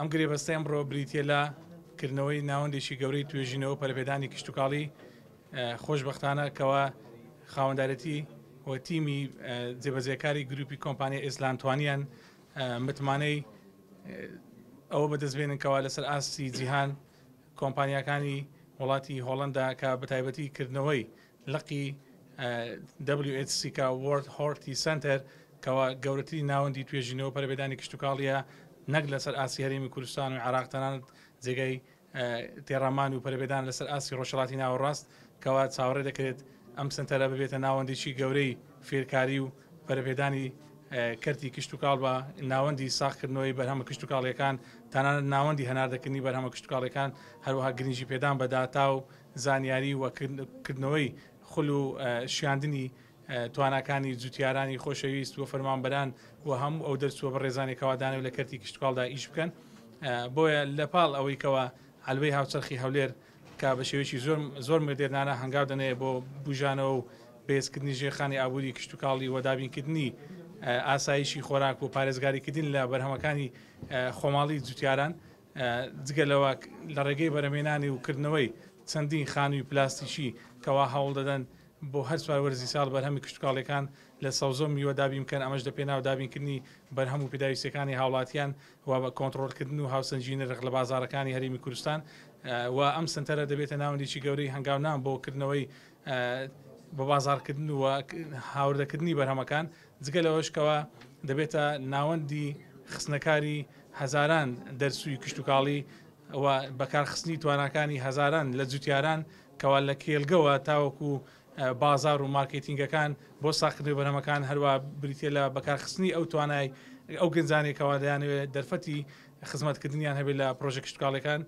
ئەم گرێبەستە ئەمڕۆ بریتە لە کردنەوەی ناوەندێکی گەورەی توێژینەوە پەرپێدانی کشتتوکاڵی خۆشببختانە کەەوە خاوەندارەتی و تیمی جێبەجێکاری گروپی کۆمپانیای ئیسلانتوانیان متمانەی ئەوە بەدەستبێنن کەوا لەسەر ئاسی جیهان کۆمپانیەکانی وڵاتی هۆڵندا کە بەتایبەتی کردنەوەی لقی WHCK World Horti Center کەەوە گەورەتری ناوەندی توێژینەوە پەربێدانی کشتتوکاڵیە نەک لەسەر ئاسی هەرێمی کوردستان و عراقتەنانت جێگەی تێڕامان و پەربێدان لەسەر ئاسی ڕۆژەڵاتی ناوەڕاست کەوا چاوەڕێ دەکرێت ئەم سنتەرە ببێتە ناوەندێکی گەورەی فێرکاری و پەربێدانی کردی کشت و کاڵ بە ناوەندی ساختکردنەوەی بەرهەمە کشت و کاڵیەکان تانانە ناوەندی هەناردەکردنی بەرهەمە کشت کاڵەکان هەروەها گرنجی پێدان بەداتا و زانیاری وەکردنەوەی خل و شیاندنی تواناکانی جوتیارانی خۆشەویست وە فەرمانبەران و هەموو ئەو دەرچوە بە ڕێزانێکەوە دانەوە لە کەرتی کشتتوالدا ئیش بکەن بۆیە لە پاڵ ئەوەیکەوە هەلوەی هاوچەرخی هەولێر کا بە شێوێکی زۆر زۆر مدێرنانە هەنگاو دەنێ بۆ بژانەوە و بێزکردنی ژێخانی ئابووری کشتتوکڵی وەدابینکردنی ئاسایشی خۆراک و پارێزگاریکردین لە بەرهەمەکانی خۆماڵی جوتیاران جگەلەوە لە ڕێگەی بەرەمێنانی وکردنەوەی چەندین خانووی پلاستیشی کەوا هەوڵ دەدەن بۆ هەر سوار وەرزی ساڵ بەرهەمی کشتتوکاڵەکان لە سەوزۆم میوە دابیم کەن ئەمەش دەپێنا و دابینکردنی بەرهەم و پێداویستەکانی هاوڵاتیان و بە کۆنتترۆلکردن و هاوسنجینە ڕق لە بازارەکانی هەرمی کوردستان و ئەم سنتەرە دەبێتە ناوەندێکی گەورەی هەنگاو نام بۆکردنەوەی بە بازارکردن و هاوردەکردنی بەرهەمەکان جگە لەەوەشکەوە دەبێتە ناوەندی خستنەکاری هەزاران دەرسووی کشتتوکاڵی بەکارخستنی توانەکانی هەزاران لە جوتیاران کەوا لە کێلگەوە تاوەکو و بازار و مارکتینگەکان بۆ ساختی بەرەمەکان هەروە بریتە لە بەکارخستنی ئەو توانای ئەو گەنجانێکەوە دەیانوێت دەرفەتی خزمەتکردنییان هەبێت لە پرۆژێک شتکاڵەکان